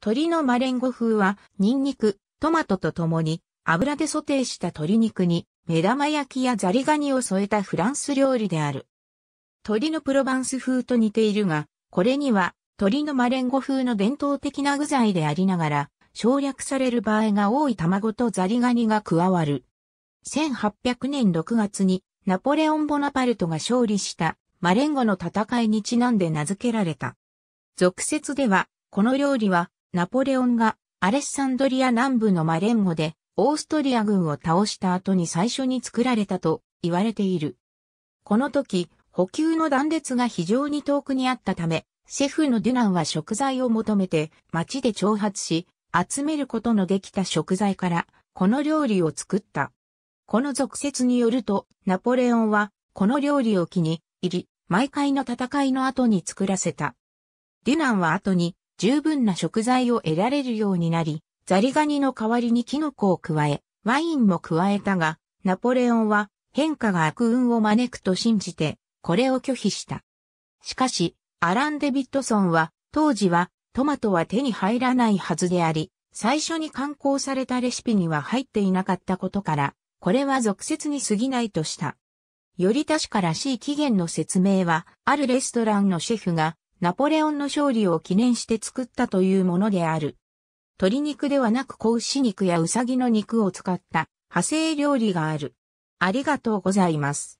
鶏のマレンゴ風は、ニンニク、トマトと共に、油でソテーした鶏肉に、目玉焼きやザリガニを添えたフランス料理である。鶏のプロバンス風と似ているが、これには、鶏のマレンゴ風の伝統的な具材でありながら、省略される場合が多い卵とザリガニが加わる。1800年6月に、ナポレオン・ボナパルトが勝利した、マレンゴの戦いにちなんで名付けられた。俗説では、この料理は、ナポレオンがアレッサンドリア南部のマレンゴでオーストリア軍を倒した後に最初に作られたと言われている。この時、補給の断裂が非常に遠くにあったため、シェフのデュナンは食材を求めて町で挑発し、集めることのできた食材からこの料理を作った。この俗説によると、ナポレオンはこの料理を機に入り、毎回の戦いの後に作らせた。デュナンは後に十分な食材を得られるようになり、ザリガニの代わりにキノコを加え、ワインも加えたが、ナポレオンは変化が悪運を招くと信じて、これを拒否した。しかし、アラン・デビッドソンは、当時はトマトは手に入らないはずであり、最初に刊行されたレシピには入っていなかったことから、これは俗説に過ぎないとした。より確からしい起源の説明は、あるレストランのシェフが、ナポレオンの勝利を記念して作ったというものである。鶏肉ではなく子牛肉やうさぎの肉を使った派生料理がある。ありがとうございます。